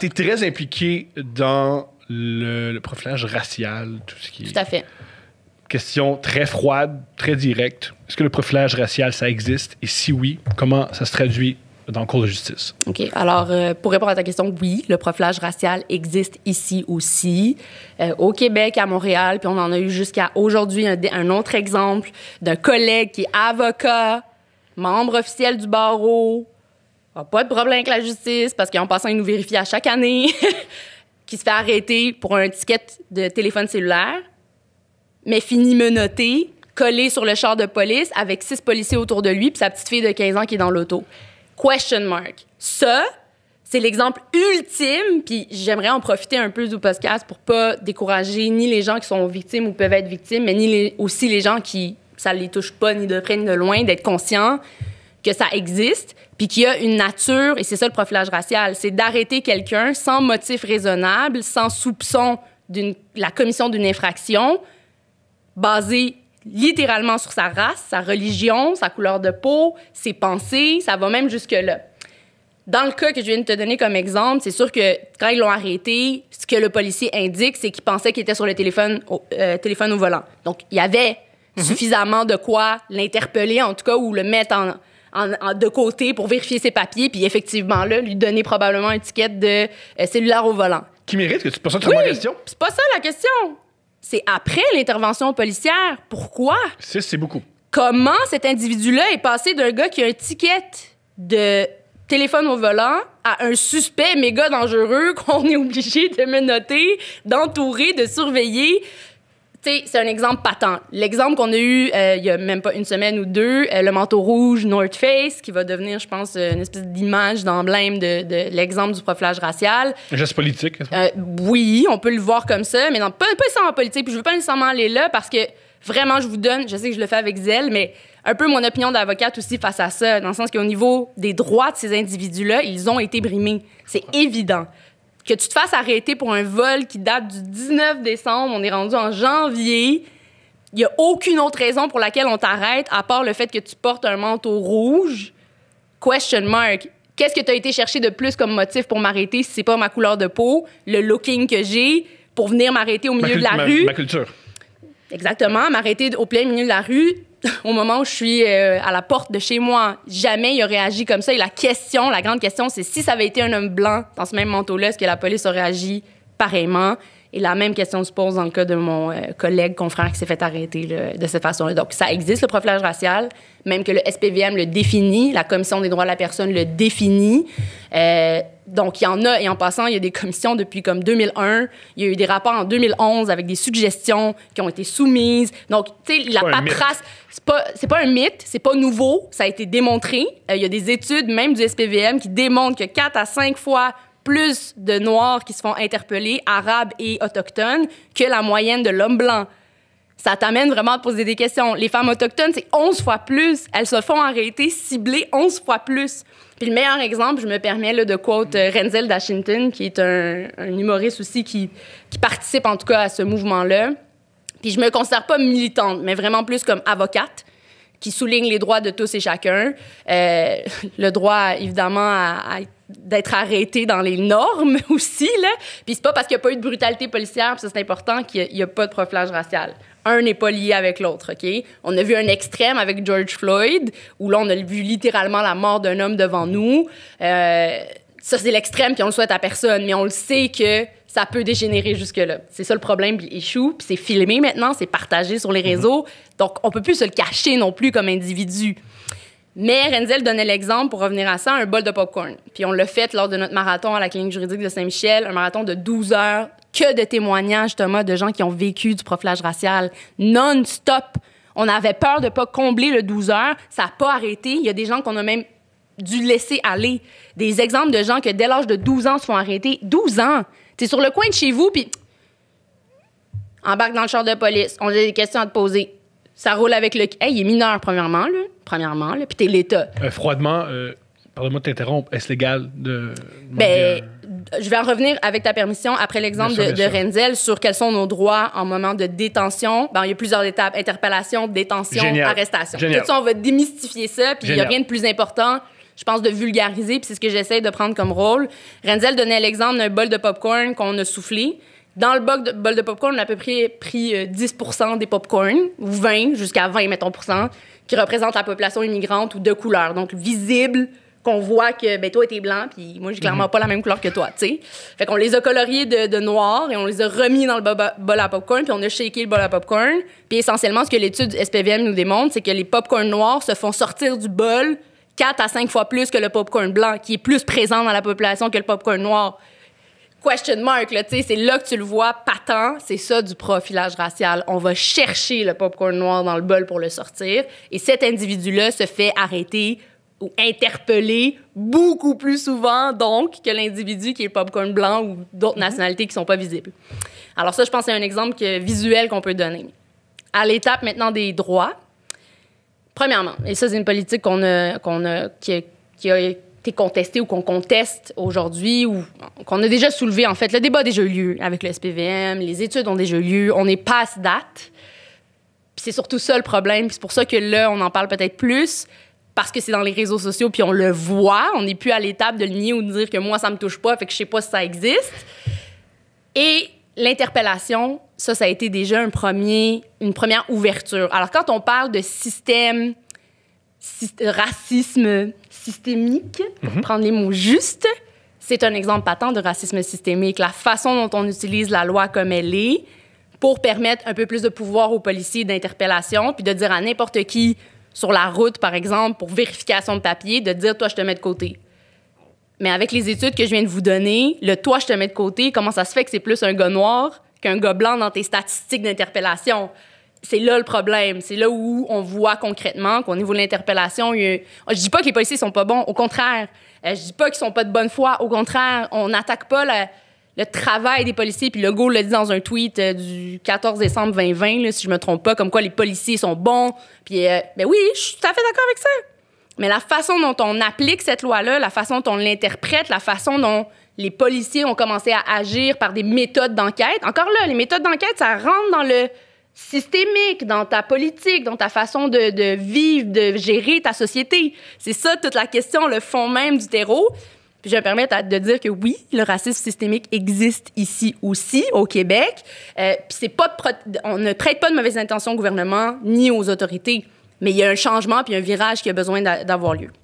tu es très impliqué dans le, profilage racial, tout ce qui est. Tout à fait. Question très froide, très directe. Est-ce que le profilage racial, ça existe? Et si oui, comment ça se traduit dans le cours de justice? OK. Alors, euh, pour répondre à ta question, oui, le profilage racial existe ici aussi, euh, au Québec, à Montréal, puis on en a eu jusqu'à aujourd'hui un, un autre exemple d'un collègue qui est avocat, membre officiel du barreau, ah, pas de problème avec la justice parce qu'en passant, à nous vérifie à chaque année, qui se fait arrêter pour un ticket de téléphone cellulaire, mais finit menotté, collé sur le char de police avec six policiers autour de lui puis sa petite fille de 15 ans qui est dans l'auto. Question mark. Ça, c'est l'exemple ultime, puis j'aimerais en profiter un peu du podcast pour pas décourager ni les gens qui sont victimes ou peuvent être victimes, mais ni aussi les gens qui ça les touche pas ni de près ni de loin d'être conscients que ça existe puis qu'il y a une nature, et c'est ça le profilage racial, c'est d'arrêter quelqu'un sans motif raisonnable, sans soupçon de la commission d'une infraction, basée littéralement sur sa race, sa religion, sa couleur de peau, ses pensées, ça va même jusque-là. Dans le cas que je viens de te donner comme exemple, c'est sûr que quand ils l'ont arrêté, ce que le policier indique, c'est qu'il pensait qu'il était sur le téléphone au, euh, téléphone au volant. Donc, il y avait mhm. suffisamment de quoi l'interpeller, en tout cas, ou le mettre en, de côté pour vérifier ses papiers, puis effectivement, là, lui donner probablement une ticket de euh, cellulaire au volant. Qui mérite, que c'est pas ça la question? c'est pas ça la question. C'est après l'intervention policière. Pourquoi? c'est beaucoup. Comment cet individu-là est passé d'un gars qui a un ticket de téléphone au volant à un suspect méga dangereux qu'on est obligé de menoter, d'entourer, de surveiller c'est un exemple patent. L'exemple qu'on a eu euh, il y a même pas une semaine ou deux, euh, le manteau rouge North Face, qui va devenir, je pense, euh, une espèce d'image, d'emblème de, l'exemple du profilage racial. Un geste politique. ça? oui, on peut le voir comme ça, mais pas, pas politique. Puis je veux pas nécessairement aller là parce que vraiment, je vous donne, je sais que je le fais avec zèle, mais un peu mon opinion d'avocate aussi face à ça, dans le sens qu'au niveau des droits de ces individus-là, ils ont été brimés. C'est évident que tu te fasses arrêter pour un vol qui date du 19 décembre, on est rendu en janvier. Il n'y a aucune autre raison pour laquelle on t'arrête, à part le fait que tu portes un manteau rouge. Question mark. Qu'est-ce que tu as été chercher de plus comme motif pour m'arrêter si c'est pas ma couleur de peau, le looking que j'ai, pour venir m'arrêter au milieu de la rue? Ma culture. Exactement, m'arrêter au plein milieu de la rue. au moment où je suis euh, à la porte de chez moi, jamais il aurait réagi comme ça. Et la question, la grande question, c'est si ça avait été un homme blanc dans ce même manteau-là, est-ce que la police aurait agi pareillement? Et la même question se pose dans le cas de mon euh, collègue, confrère qui s'est fait arrêter de cette façon-là. Donc, ça existe, le profilage racial, même que le SPVM le définit, la Commission des droits de la personne le définit. Euh, donc, il y en a, et en passant, il y a des commissions depuis comme 2001. Il y a eu des rapports en 2011 avec des suggestions qui ont été soumises. Donc, tu sais, la paperasse, c'est pas, pas un mythe, c'est pas nouveau, ça a été démontré. Euh, il y a des études, même du SPVM, qui démontrent que 4 à 5 fois plus de Noirs qui se font interpeller, Arabes et Autochtones, que la moyenne de l'homme blanc ça t'amène vraiment à poser des questions. Les femmes autochtones, c'est 11 fois plus. Elles se font arrêter, ciblées, cibler 11 fois plus. Puis le meilleur exemple, je me permets de quote euh, Renzel Dashington, qui est un, humoriste aussi qui, participe en tout cas à ce mouvement-là. Puis je me considère pas militante, mais vraiment plus comme avocate qui souligne les droits de tous et chacun. Euh, le droit, évidemment, à, d'être arrêté dans les normes aussi. Là. Puis c'est pas parce qu'il n'y a pas eu de brutalité policière, puis ça c'est important, qu'il n'y a, a pas de profilage racial un n'est pas lié avec l'autre, OK? On a vu un extrême avec George Floyd, où là, on a vu littéralement la mort d'un homme devant nous. Euh, ça, c'est l'extrême, puis on le souhaite à personne, mais on le sait que ça peut dégénérer jusque-là. C'est ça le problème, puis échoue, puis c'est filmé maintenant, c'est partagé sur les réseaux, mhm. donc on peut plus se le cacher non plus comme individu. Mais Renzel donnait l'exemple, pour revenir à ça, un bol de popcorn. Puis on l'a fait lors de notre marathon à la clinique juridique de Saint-Michel, un marathon de 12 heures que de témoignages, Thomas, de gens qui ont vécu du profilage racial non-stop. On avait peur de pas combler le 12 heures. Ça n'a pas arrêté. Il y a des gens qu'on a même dû laisser aller. Des exemples de gens que dès l'âge de 12 ans se font arrêter. 12 ans! T'es sur le coin de chez vous, puis embarque dans le char de police. On a des questions à te poser. Ça roule avec le... Hey, il est mineur, premièrement, là. Premièrement, là. Puis t'es l'État. Euh, froidement, euh, pardonne-moi de t'interrompre, est-ce légal de... Ben, euh, je vais en revenir avec ta permission après l'exemple de, Renzel sur quels sont nos droits en moment de détention. Ben, il y a plusieurs étapes interpellation, détention, arrestation. Tout Ça, on va démystifier ça, puis il n'y a rien de plus important. Je pense de vulgariser, puis c'est ce que j'essaie de prendre comme rôle. Renzel donnait l'exemple d'un bol de popcorn qu'on a soufflé. Dans le bol de, popcorn, on a à peu près pris 10 euh, des popcorn, ou 20, jusqu'à 20, mettons, qui représentent la population immigrante ou de couleur. Donc, visible, qu'on voit que ben toi t'es blanc puis moi j'ai clairement mhm. pas la même couleur que toi tu sais fait qu'on les a coloriés de, noir et on les a remis dans le bol à popcorn puis on a shaké le bol à popcorn puis essentiellement ce que l'étude SPVM nous démontre c'est que les popcorn noirs se font sortir du bol quatre à cinq fois plus que le popcorn blanc qui est plus présent dans la population que le popcorn noir question mark là tu sais c'est là que tu le vois patent c'est ça du profilage racial on va chercher le popcorn noir dans le bol pour le sortir et cet individu là se fait arrêter ou beaucoup plus souvent, donc, que l'individu qui est popcorn blanc ou d'autres mhm. nationalités qui sont pas visibles. Alors ça, je pense, c'est un exemple visuel qu'on peut donner. À l'étape maintenant des droits, premièrement, et ça, c'est une politique qu'on a, qu'on a, qui a, été contestée ou qu'on conteste aujourd'hui ou qu'on a déjà soulevé, en fait. Le débat a déjà eu lieu avec le SPVM, les études ont déjà eu lieu, on est passe date. Puis c'est surtout ça le problème, c'est pour ça que là, on en parle peut-être plus parce que c'est dans les réseaux sociaux, puis on le voit. On n'est plus à l'étape de le nier ou de dire que moi, ça me touche pas, fait que je sais pas si ça existe. Et l'interpellation, ça, ça a été déjà un premier, une première ouverture. Alors, quand on parle de système, racisme systémique, mhm. prendre les mots justes, c'est un exemple patent de racisme systémique. La façon dont on utilise la loi comme elle est pour permettre un peu plus de pouvoir aux policiers d'interpellation, puis de dire à n'importe qui, sur la route, par exemple, pour vérification de papier, de dire, toi, je te mets de côté. Mais avec les études que je viens de vous donner, le toi, je te mets de côté, comment ça se fait que c'est plus un gars noir qu'un gars blanc dans tes statistiques d'interpellation? C'est là le problème. C'est là où on voit concrètement qu'au niveau de l'interpellation, je dis pas que les policiers sont pas bons, au contraire. Euh, je dis pas qu'ils sont pas de bonne foi, au contraire. On n'attaque pas la le travail des policiers, puis Legault l'a dit dans un tweet euh, du 14 décembre 2020, si je me trompe pas, comme quoi les policiers sont bons. Puis, euh, ben oui, je suis tout à fait d'accord avec ça. Mais la façon dont on applique cette loi-là, la façon dont on l'interprète, la façon dont les policiers ont commencé à agir par des méthodes d'enquête, encore là, les méthodes d'enquête, ça rentre dans le systémique, dans ta politique, dans ta façon de, de vivre, de gérer ta société. C'est ça toute la question, le fond même du terreau. Puis je me permets de dire que oui, le racisme systémique existe ici aussi, au Québec. Euh, puis c'est pas on ne traite pas de mauvaises intentions au gouvernement ni aux autorités, mais il y a un changement puis un virage qui a besoin d'avoir lieu.